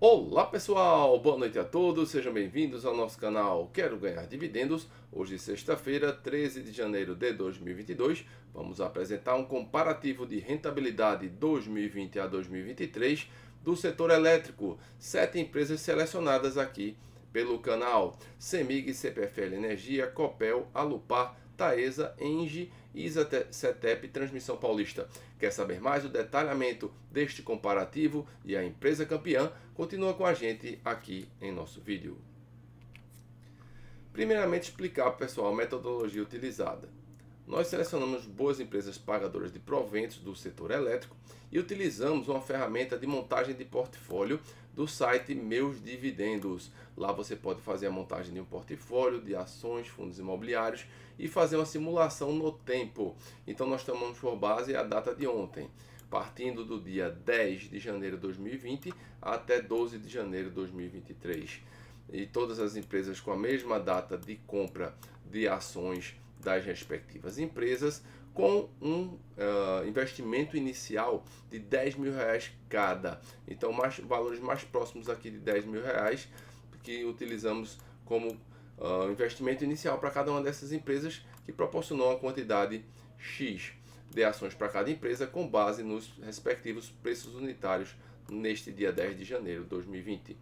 Olá pessoal, boa noite a todos, sejam bem-vindos ao nosso canal Quero Ganhar Dividendos. Hoje, sexta-feira, 13 de janeiro de 2022, vamos apresentar um comparativo de rentabilidade 2020 a 2023 do setor elétrico. Sete empresas selecionadas aqui pelo canal CEMIG, CPFL Energia, Copel, Alupar, Taesa, Engie e Isetep Transmissão Paulista. Quer saber mais o detalhamento deste comparativo e a empresa campeã? Continua com a gente aqui em nosso vídeo. Primeiramente, explicar pessoal a metodologia utilizada nós selecionamos boas empresas pagadoras de proventos do setor elétrico e utilizamos uma ferramenta de montagem de portfólio do site Meus Dividendos. Lá você pode fazer a montagem de um portfólio de ações, fundos imobiliários e fazer uma simulação no tempo. Então nós tomamos por base a data de ontem, partindo do dia 10 de janeiro de 2020 até 12 de janeiro de 2023. E todas as empresas com a mesma data de compra de ações das respectivas empresas com um uh, investimento inicial de 10 mil reais cada. Então, mais, valores mais próximos aqui de 10 mil reais que utilizamos como uh, investimento inicial para cada uma dessas empresas que proporcionou a quantidade X de ações para cada empresa com base nos respectivos preços unitários neste dia 10 de janeiro de 2020.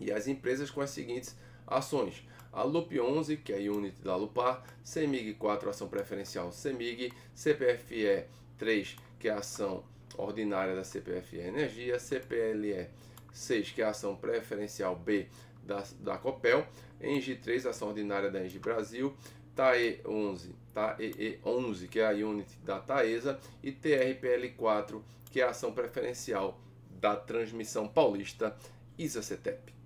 E as empresas com as seguintes Ações: a LUP 11, que é a unit da Lupar, CEMIG 4, ação preferencial CEMIG, CPFE 3, que é a ação ordinária da CPFE Energia, CPLE 6, que é a ação preferencial B da, da Copel, ENG 3, ação ordinária da ENG Brasil, TAE 11, TAE 11, que é a unit da Taesa, e TRPL 4, que é a ação preferencial da Transmissão Paulista, ISA-CETEP.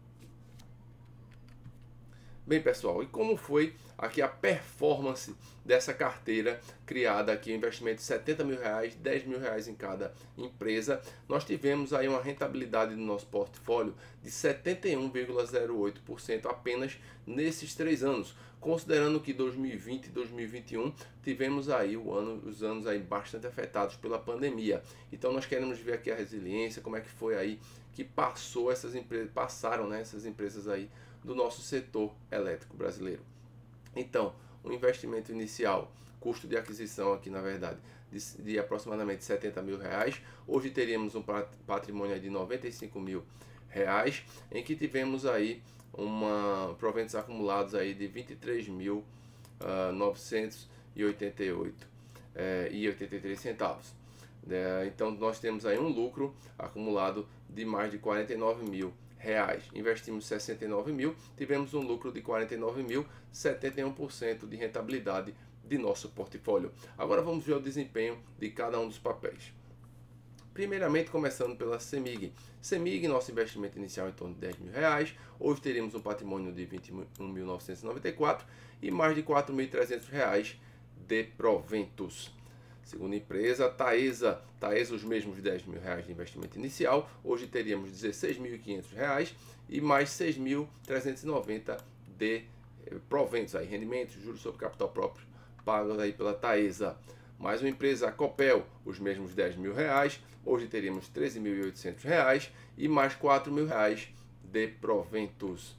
Bem, pessoal, e como foi aqui a performance dessa carteira criada aqui, investimento de 70 mil reais, 10 mil reais em cada empresa, nós tivemos aí uma rentabilidade do nosso portfólio de 71,08% apenas nesses três anos, considerando que 2020 e 2021 tivemos aí o ano, os anos aí bastante afetados pela pandemia. Então nós queremos ver aqui a resiliência, como é que foi aí que passou essas empresas, passaram né, essas empresas aí do nosso setor elétrico brasileiro. Então, um investimento inicial, custo de aquisição aqui na verdade, de, de aproximadamente 70 mil reais. Hoje teríamos um patrimônio de 95 mil reais, em que tivemos aí uma proventos acumulados aí de 23 mil uh, 988 é, e 83 eh, centavos. Eh, então nós temos aí um lucro acumulado de mais de 49 mil reais. Investimos 69 mil, tivemos um lucro de 49 mil, 71% de rentabilidade de nosso portfólio. Agora vamos ver o desempenho de cada um dos papéis. Primeiramente, começando pela CEMIG. CEMIG, nosso investimento inicial é em torno de 10 mil reais. Hoje teremos um patrimônio de 21.994 e mais de 4.300 reais de proventos. Segundo a empresa, Taesa, Taesa os mesmos 10 mil reais de investimento inicial, hoje teríamos 16.500 reais e mais 6.390 de eh, proventos, aí, rendimentos, juros sobre capital próprio pagos aí pela Taesa. Mais uma empresa, a Copel, os mesmos 10 mil reais, hoje teríamos 13.800 reais e mais 4 mil reais de proventos.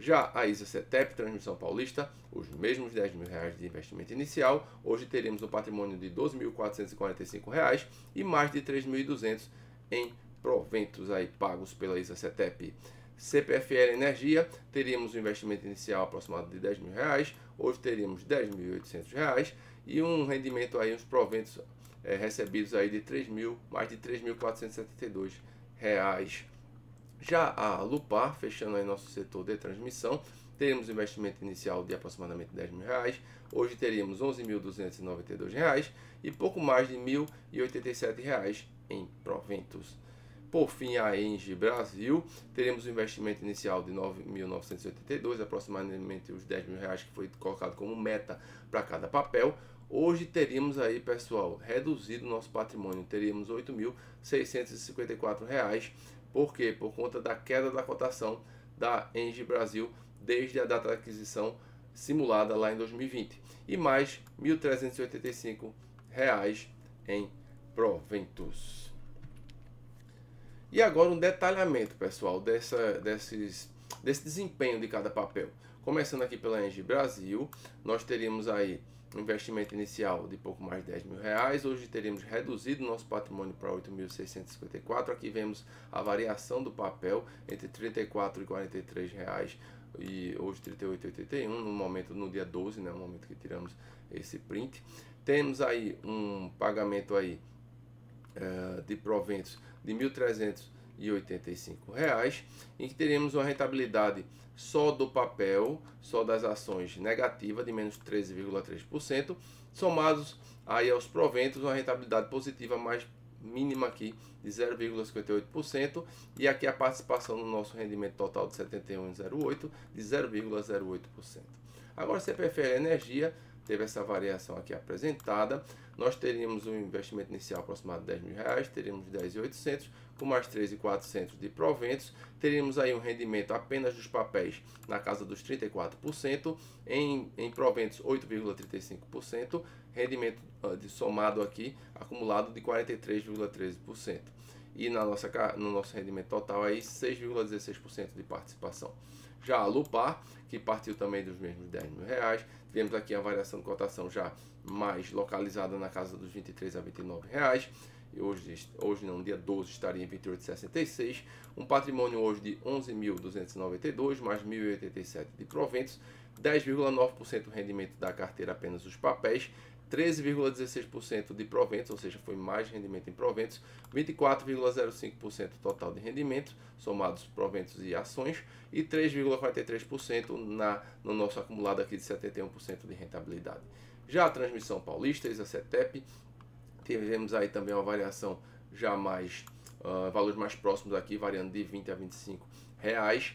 Já a Isa Cetep, Transmissão Paulista, os mesmos 10 mil reais de investimento inicial, hoje teremos um patrimônio de 12.445 reais e mais de 3.200 em proventos aí pagos pela Isa Cetep. CPFL Energia, teríamos um investimento inicial aproximado de 10 mil reais, hoje teríamos 10.800 reais e um rendimento aí, uns proventos é, recebidos aí de 3 mil, mais de 3.472 reais. Já a Lupar, fechando aí nosso setor de transmissão, teremos investimento inicial de aproximadamente 10 mil reais, hoje teríamos 11.292 reais e pouco mais de 1.087 reais em proventos. Por fim, a Engie Brasil, teremos um investimento inicial de 9.982, aproximadamente os 10 mil reais que foi colocado como meta para cada papel. Hoje teríamos aí, pessoal, reduzido nosso patrimônio, teríamos R$ 8.654 por quê? Por conta da queda da cotação da Engie Brasil desde a data da aquisição simulada lá em 2020 e mais R$ 1.385 em proventos. E agora um detalhamento, pessoal, dessa, desses, desse desempenho de cada papel. Começando aqui pela Engie Brasil, nós teríamos aí um investimento inicial de pouco mais de 10 mil reais, hoje teremos reduzido nosso patrimônio para 8.654, aqui vemos a variação do papel entre 34 e 43 reais e hoje 38,81 no momento no dia 12, né, no momento que tiramos esse print. Temos aí um pagamento aí uh, de proventos de 1.300 reais, em que teremos uma rentabilidade só do papel, só das ações negativa de menos 13,3%, somados aí aos proventos, uma rentabilidade positiva mais mínima aqui de 0,58% e aqui a participação no nosso rendimento total de 71,08 de 0,08%. Agora você prefere é energia teve essa variação aqui apresentada. Nós teríamos um investimento inicial aproximado de 10 mil reais, teríamos 10,800 com mais 13,400 de proventos, teríamos aí um rendimento apenas dos papéis na casa dos 34%, em, em proventos 8,35%, rendimento ah, de somado aqui acumulado de 43,13%. E na nossa, no nosso rendimento total aí 6,16% de participação já a Lupar, que partiu também dos mesmos 10 mil reais. Tivemos aqui a variação de cotação já mais localizada na casa dos 23 a 29 reais. E hoje, hoje não, dia 12 estaria em 28,66. Um patrimônio hoje de 11.292, mais 1.087 de proventos. 10,9% do rendimento da carteira apenas os papéis, 13,16% de proventos, ou seja, foi mais rendimento em proventos, 24,05% total de rendimentos, somados proventos e ações, e 3,43% na, no nosso acumulado aqui de 71% de rentabilidade. Já a transmissão paulista, a CETEP, tivemos aí também uma variação já mais, uh, valores mais próximos aqui, variando de 20 a 25 reais,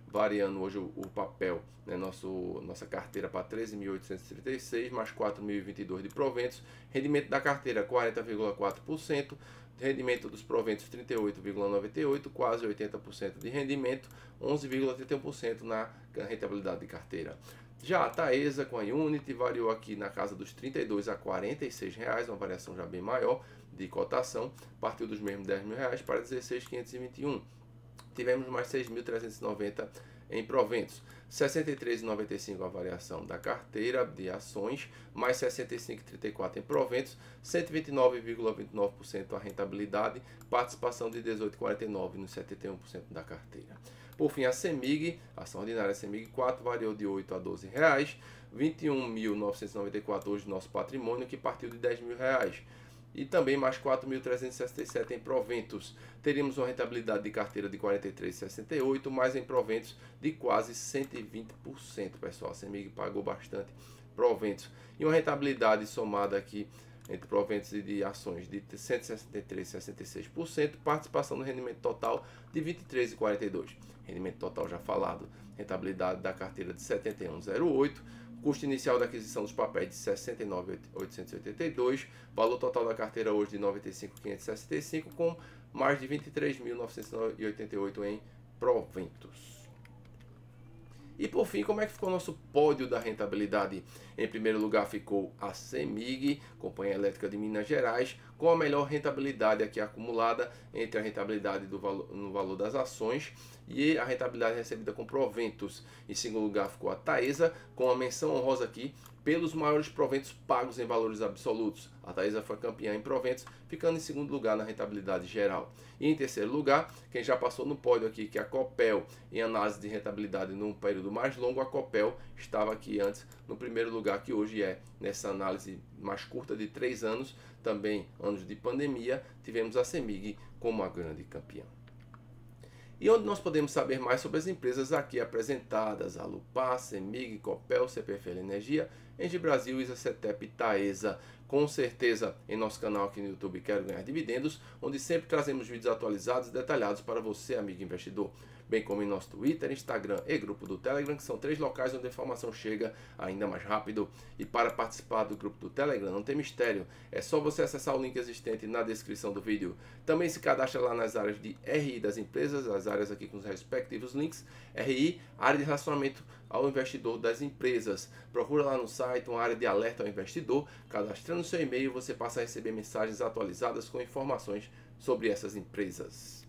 variando hoje o, o papel, né, nosso, nossa carteira para 13.836, mais 4.022 de proventos, rendimento da carteira 40,4%, rendimento dos proventos 38,98%, quase 80% de rendimento, 11,31% na rentabilidade de carteira. Já a Taesa com a Unity variou aqui na casa dos 32 a 46 reais, uma variação já bem maior de cotação, partiu dos mesmos 10 mil reais para 16,521 tivemos mais 6.390 em proventos. 63,95 a variação da carteira de ações, mais 65,34 em proventos, 129,29% a rentabilidade, participação de 18,49 nos 71% da carteira. Por fim, a CEMIG, ação ordinária CEMIG 4, variou de 8 a 12 reais, 21.994 hoje nosso patrimônio que partiu de 10 mil reais e também mais 4.367 em proventos. Teríamos uma rentabilidade de carteira de 43,68, mais em proventos de quase 120%, pessoal. A CEMIG pagou bastante proventos. E uma rentabilidade somada aqui entre proventos e de ações de 163,66%, participação no rendimento total de 23,42%. Rendimento total já falado, rentabilidade da carteira de 71,08%, Custo inicial da aquisição dos papéis de 69.882, valor total da carteira hoje de 95.565 com mais de 23.988 em proventos. E por fim, como é que ficou o nosso pódio da rentabilidade? Em primeiro lugar ficou a CEMIG, Companhia Elétrica de Minas Gerais, com a melhor rentabilidade aqui acumulada entre a rentabilidade do valor, no valor das ações e a rentabilidade recebida com proventos. Em segundo lugar ficou a Taesa, com a menção honrosa aqui pelos maiores proventos pagos em valores absolutos. A Taesa foi campeã em proventos, ficando em segundo lugar na rentabilidade geral. E em terceiro lugar, quem já passou no pódio aqui, que é a Copel, em análise de rentabilidade num período mais longo, a Copel estava aqui antes no primeiro lugar que hoje é nessa análise mais curta de três anos, também anos de pandemia, tivemos a CEMIG como a grande campeã. E onde nós podemos saber mais sobre as empresas aqui apresentadas, a Lupar, CEMIG, Copel, CPFL Energia, Engie Brasil, Isacetep e Taesa. Com certeza em nosso canal aqui no YouTube Quero Ganhar Dividendos, onde sempre trazemos vídeos atualizados e detalhados para você, amigo investidor bem como em nosso Twitter, Instagram e grupo do Telegram, que são três locais onde a informação chega ainda mais rápido. E para participar do grupo do Telegram, não tem mistério, é só você acessar o link existente na descrição do vídeo. Também se cadastra lá nas áreas de RI das empresas, as áreas aqui com os respectivos links, RI, área de relacionamento ao investidor das empresas. Procura lá no site uma área de alerta ao investidor, cadastrando seu e-mail, você passa a receber mensagens atualizadas com informações sobre essas empresas.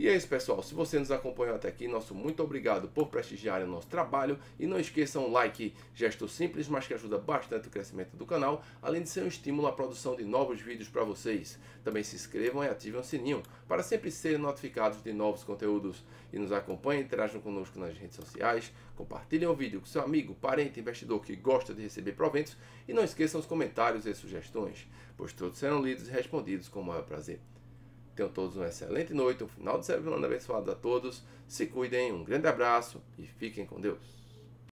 E é isso, pessoal. Se você nos acompanhou até aqui, nosso muito obrigado por prestigiar o nosso trabalho. E não esqueçam o like, gesto simples, mas que ajuda bastante o crescimento do canal, além de ser um estímulo à produção de novos vídeos para vocês. Também se inscrevam e ativem o sininho para sempre serem notificados de novos conteúdos. E nos acompanhem, interajam conosco nas redes sociais, compartilhem o vídeo com seu amigo, parente, investidor que gosta de receber proventos e não esqueçam os comentários e sugestões, pois todos serão lidos e respondidos com o maior prazer. Tenham todos uma excelente noite, um final de semana abençoado a todos. Se cuidem, um grande abraço e fiquem com Deus.